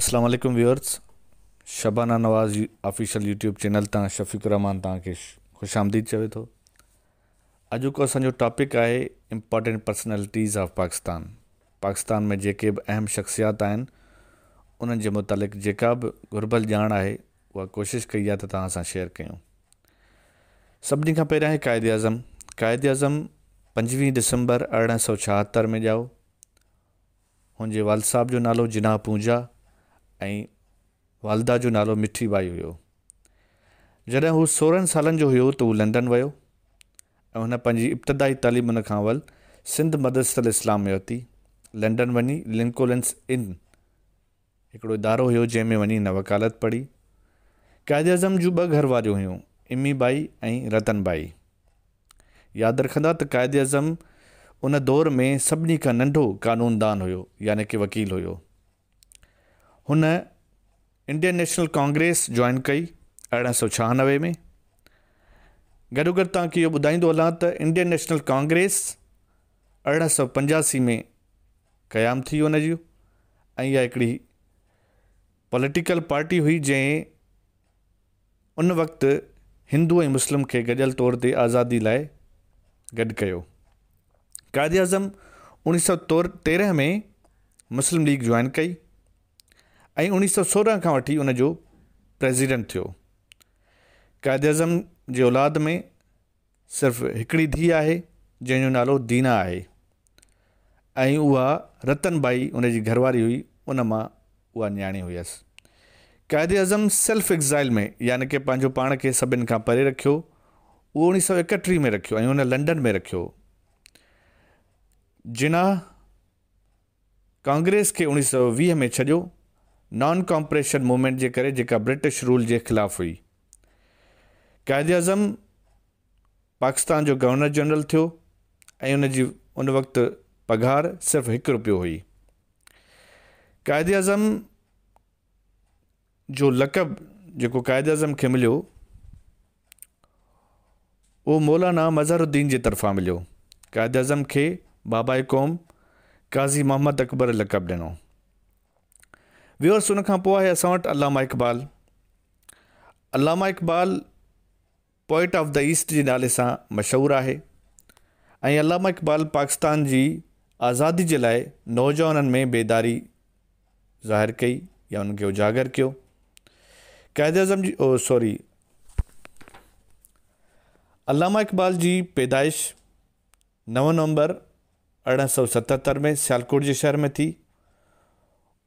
Aslam viewers Shabana Nawaz official YouTube channel तां शफीक रहमान तव्हांखे ख़ुश आमदीद चवे थो अॼु को असांजो टॉपिक आहे important personalities of Pakistan Pakistan में जेके बि अहम शख़्सियात आहिनि उन्हनि जे मुतालिक़ जेका बि घुरबल ॼाण आहे उहा कोशिशि कई आहे त तव्हां असां शेयर कयूं सभिनी खां पहिरियों आहे क़ाइदि अज़म क़ाइदि अज़म पंजवीह दिसंबर अरिड़हं सौ छाहतरि में ॼाओ हुनजे वाल साहब जो नालो जिनाह पूजा ऐं वालदा जो नालो मिठी बाई हुयो जॾहिं हू सोरहनि सालनि जो हुयो त उहो लंडन वियो ऐं हुन पंहिंजी इब्तिदाई तइलीम उनखां अवल सिंध मदरसल इस्लाम में वरिती लंडन वञी लिंकोलेंस इन हिकिड़ो इदारो हुयो जंहिंमें वञी वकालत पढ़ी क़ाइदे अज़म जूं ॿ घर वारियूं हुयूं इमी बाई ऐं रतन बाई यादि रखंदा त क़ाइदे अज़म उन दौर में सभिनी खां नंढो क़ानूनदान हुयो यानी कि वकील हुयो हुन इंडियन नेशनल कांग्रेस जॉइन कई अरिड़हं सौ छहानवे में गॾो गॾु तव्हांखे इहो ॿुधाईंदो हलां त इंडियन नेशनल कांग्रेस अरिड़हं सौ पंजासी में क़ाइमु थी हुन जूं ऐं इहा हिकिड़ी पॉलिटिकल पार्टी हुई जंहिं उन वक़्तु हिंदू ऐं मुस्लिम खे गॾियल तौर ते आज़ादी लाइ गॾु कयो कादि अज़म उणिवीह सौ तौर तेरहं में मुस्लिम लीग जॉइन कई ऐं उणिवीह सौ सोरहं खां वठी उनजो प्रेसिडेंट थियो क़ाइद अज़म जे औलाद में सिर्फ़ु हिकिड़ी धीअ आहे जंहिंजो नालो दीना आहे ऐं उहा रतन बाई उनजी घरवारी हुई उन मां उहा नियाणी हुयसि क़ाइद अज़म सेल्फ एक्ज़ाइल में यानि की पंहिंजो पाण खे सभिनि खां परे रखियो उहो उणिवीह सौ एकटीह में रखियो ऐं उन लंडन में रखियो जिना कांग्रेस खे उणिवीह सौ वीह में छॾियो नॉन कॉम्प्रेशन मूवमेंट जे करे जेका ब्रिटिश रूल जे ख़िलाफ़ु हुई क़ाइद अज़म पाकिस्तान जो गवर्नर जनरल थियो ऐं उन जी उन वक़्तु पघारु सिर्फ़ु हिकु रुपियो हुई क़ाइद अज़म जो लक़ब जेको क़ाइद अज़म खे मिलियो उहो मौलाना मज़हरुद्दीन जे तर्फ़ां मिलियो क़ाइद अज़म खे बाबा क़ौम क़ाज़ी मोहम्मद अकबर लक़ब ॾिनो व्यूअर्स उन खां Iqbal Allama Iqbal poet of the east के नाले से मशहूर है अलामा इक़बाल पाकिस्तान की आज़ादी के लिए नौजवान में बेदारी ज़ाहिर कई या उनके उजागर किया कैद अज़म जी ओ सॉरी अलामा इक़बाल की पैदाइश नव नवंबर अरिड़हं सौ सतहत्तर में सियालकोट के शहर में थी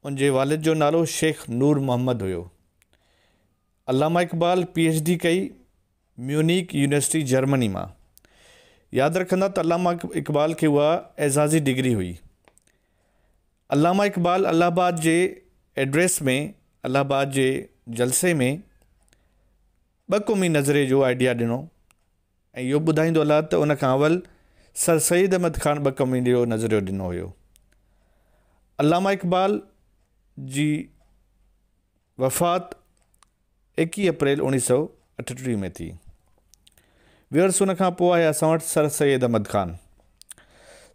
उनजे वालिद जो नालो शेख नूर मोहम्मद हुयो अलामा इक़बाल पीएचडी कई म्यूनिक यूनिवर्सिटी जर्मनी में याद रखंदा त अलामा इक़बाल खे उहा एज़ाज़ी डिग्री हुई अलामा इक़बाल अलाहाबाद के एड्रेस में अलाहाबाद के जलसे में ब क़ौमी नज़रे जो आइडिया ॾिनो यो इहो ॿुधाईंदो तो उन अवल सर सईद अहमद ख़ान ॿ क़ौमी जो नज़रियो ॾिनो हुयो अलामा इक़बाल जी वफ़ात एकीह अप्रैल उणिवीह सौ अठटीह में थी व्यर्स हुन खां पोइ आहे असां वटि सर सैद अहमद ख़ान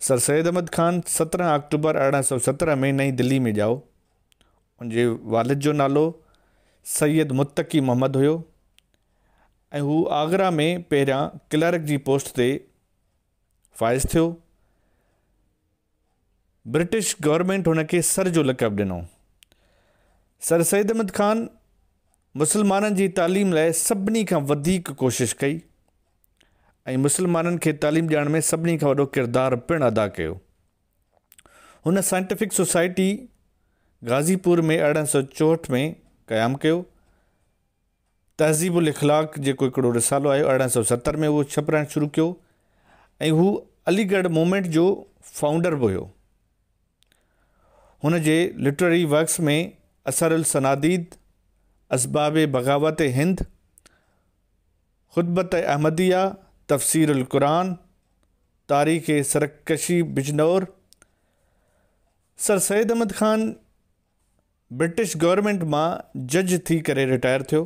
सर सैद अहमद ख़ान सत्रहं अक्टूबर अरिड़हं सौ सत्रहं में नई दिल्ली में ॼाओ उनजे वालिद जो नालो सैद मुत्तक़क़ी मोहम्मद हुयो ऐं हू आगरा में पहिरियां क्लर्क जी पोस्ट ते फ़ाइज़ थियो ब्रिटिश गवर्नमेंट हुनखे सर जो लकब ॾिनो सर सैद अहमद ख़ान मुसलमाननि जी तालीम लाइ सभिनी खां वधीक कोशिशि कई ऐं मुसलमाननि खे तालीम ॾियण में सभिनी खां वॾो किरदारु पिणु अदा कयो हुन साइंटिफिक सोसाइटी गाज़ीपुर में अरिड़हं सौ चौहठि में क़ाइमु कयो तहज़ीबुल इख़लाक जेको हिकिड़ो रिसालो आयो अरिड़हं सौ सतरि में उहो छपिराइणु शुरू कयो ऐं हू अलीगढ़ मूमेंट जो फाउंडर बि हुयो हुनजे लिटररी वर्क्स में असर असरसनादीद इसबाब बगावत हिंद खुतबत अहमदिया तफसरकुरान तारीख़ सरकशी Bijnor sir Syed Ahmad Khan British government मां जज थी करे रिटायर थो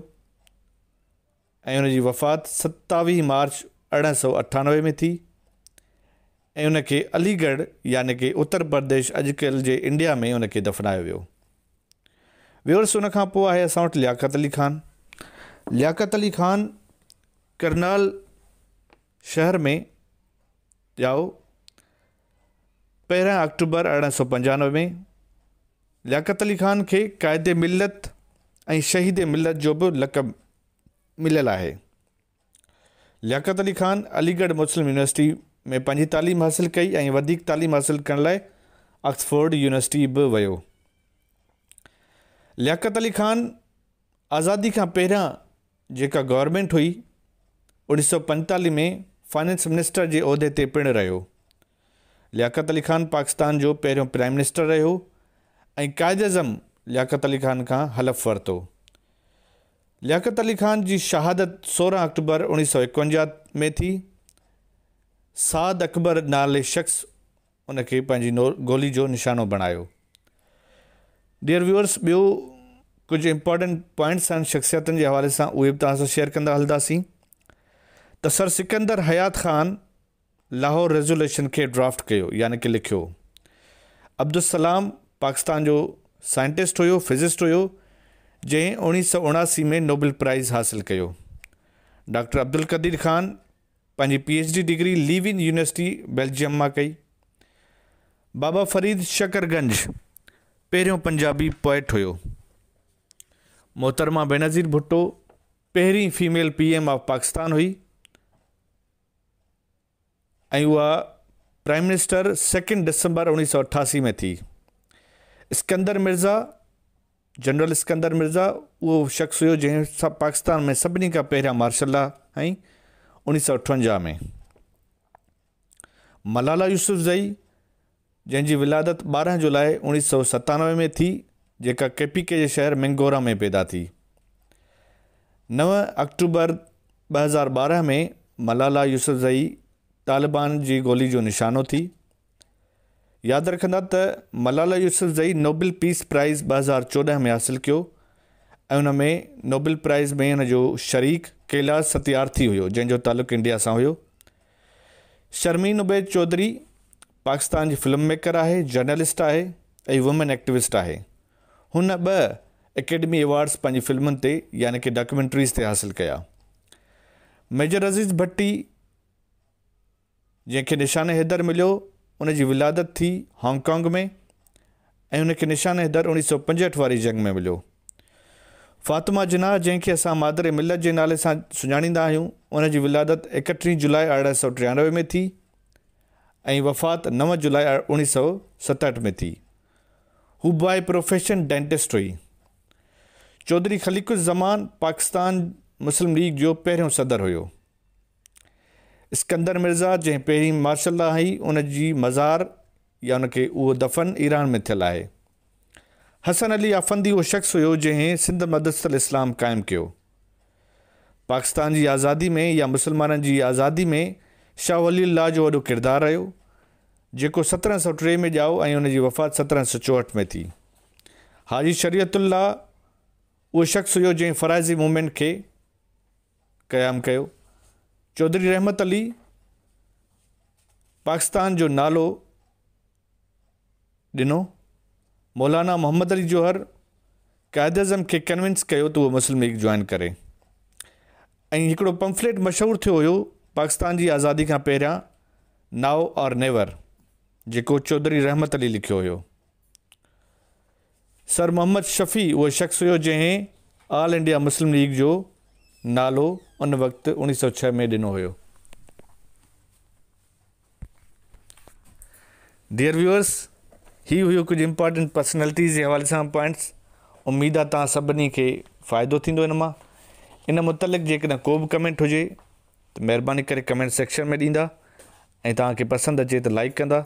ऐं वफ़ात सतावीह मार्च अरह सौ अठानवे में थी ऐं अलीगढ़ यानि कि उत्तर प्रदेश अजकल के इंडिया में उनके दफनाया वो व्यूअर्स खां पोइ आहे असां वटि लियाकत अली ख़ान लियाक़त अली ख़ान करनाल शहर में ॼाओ पहिरियां अक्टूबर अरिड़हं सौ पंजानवे में लियाक़त अली ख़ान खे क़ाइदे मिलत ऐं शहीद मिलत जो बि लक़ब मिलियलु आहे लियाक़त अली ख़ान अलीगढ़ मुस्लिम यूनिवर्सिटी में पंहिंजी तालीम हासिलु कई ऐं वधीक तालीम हासिलु करण लाइ ऑक्सफोर्ड यूनिवर्सिटी बि वियो लियाक़त अली ख़ान आज़ादी खां पहिरियां जेका गवर्नमेंट हुई उणिवीह सौ पंजतालीह में फाइनेंस मिनिस्टर जे उहिदे ते पिणु रहियो लियाक़त अली ख़ान पाकिस्तान जो पहिरियों प्राइम मिनिस्टर रहियो ऐं क़ाइद अज़म लियाक़त अली ख़ान खां हलफ़ वरितो लियाक़त अली ख़ान जी शहादत सोरहं अक्टूबर उणिवीह सौ एकवंजाह में थी साद अकबर नाले शख़्स उनखे पंहिंजी नो गोली जो निशानो बणायो डियर व्यूअर्स ॿियो कुझु इंपॉर्टेंट पॉइंट्स आहिनि शख़्सियतनि जे हवाले सां उहे बि तव्हां सां शेयर कंदा हलंदासीं त सर सिकंदर हयात ख़ान लाहौर रेज़ोल्यूशन खे ड्राफ्ट कयो यानी कि लिखियो अब्दुल सलाम पाकिस्तान जो साइंटिस्ट हुयो फिज़िस्ट हुयो जंहिं उणिवीह सौ उणासी में नोबल प्राइज़ हासिलु कयो डॉक्टर अब्दुल क़दीर ख़ान पंहिंजी P H D degree Leuven University Belgium मां कई बाबा फरीद शकरगंज पहिरियों पंजाबी पोइट हुयो मोहतरमा बेनज़ीर भुट्टो पहिरीं फीमेल पीएम ऑफ पाकिस्तान हुई ऐं उहा प्राइम मिनिस्टर सेकेंड दिसंबर उणिवीह सौ अठासी में थी स्कंदर मिर्ज़ा जनरल स्कंदर मिर्ज़ा उहो शख़्स हुयो जंहिं सां पाकिस्तान में सभिनी खां पहिरियां मार्शल आहे ऐं उणिवीह सौ अठवंजाह में मलाला यूसुफ जई जंहिंजी विलादत ॿारहं जुलाई उणिवीह सौ सतानवे में थी जेका केपी के जे शहर मेंगोरा में पैदा थी नव अक्टूबर ॿ हज़ार ॿारहं में मलाला यूसुफ़ई तालिबान जी गोली जो निशानो थी यादि रखंदा त मलाला यूसुफ़ई जई नोबल पीस प्राइज़ ॿ हज़ार चोॾहं में हासिलु कयो ऐं हुन में नोबल प्राइज़ में हिन जो शरीक कैलाश सत्यार्थी हुयो जंहिंजो तालुक़ु इंडिया सां हुयो शर्मीन उबैद चौधरी पाकिस्तान जी फिल्म मेकर आहे जर्नलिस्ट आहे ऐं वुमेन एक्टिविस्ट आहे हुन ॿ एकेडमी अवार्ड्स पंहिंजी फिल्मुनि ते यानी की डॉक्यूमेंट्रीज़ ते हासिलु कया मेजर अज़ीज़ भट्टी जंहिंखे निशान हैदर मिलियो उन जी विलादत थी हॉंगकॉंग में ऐं हुन निशान हैदर उणिवीह सौ पंजहठि वारी जंग में मिलियो फ़ातिमा जिनाह जंहिंखे असां मादर मिलत जे नाले सां सुञाणींदा आहियूं उन जी विलादत एकटीह जुलाई अरिड़हं सौ टियानवे में थी ऐं वफ़ात नव जुलाई उणिवीह सौ सतहठि में थी हू बाए प्रोफेशन डेंटिस्ट हुई चौधरी ख़लीकुज़मान पाकिस्तान मुस्लिम लीग जो पहिरियों सदर हो इस्कंदर मिर्ज़ा जै पे मार्शल्ला आई उन मज़ार या उनखे उहो दफ़न ईरान में थल है हसन अली आफ़ंदी उहो शख़्स हो जैं सिंध मदसल इस्लाम कायम किया पाकिस्तान की आज़ादी में या मुसलमान की आज़ादी में शाह वली अलाह जो वॾो किरदारु रहियो जेको सत्रहं सौ टे में ॼाओ ऐं हुन वफ़ात सत्रह सौ चोहठि में थी हाजी शरीयतुल्ला वो शख़्स हो जै फ़राइज़ी मूवमेंट के क़याम कयो चौधरी रहमत अली पाकिस्तान जो नालो ॾिनो मौलाना मोहम्मद अली जोहर क़ाइद अज़म के कन्विंस कयो त उहो मुस्लिम लीग जॉइन करे ऐं हिकिड़ो पंफलेट मशहूरु थियो पाकिस्तान की आज़ादी का पहिरियां नाओ और नेवर जो चौधरी रहमत अली लिखो हो सर मोहम्मद शफ़ी उहो शख़्स हुयो जंहिं ऑल इंडिया मुस्लिम लीग जो नालो उन वक्त उणिवीह सौ छह में ॾिनो हुयो डियर व्यूअर्स हीअ हुई कुझु इंपॉर्टेंट पर्सनैलिटीज़ जे हवाले सां पॉइंट्स उमेद आहे तव्हां सभिनी खे फ़ाइदो इन मुतलिक़ जो भी कमेंट हुजे त महिरबानी करे कमेंट सेक्शन में ॾींदा ऐं तव्हांखे पसंदि अचे त लाइक कंदा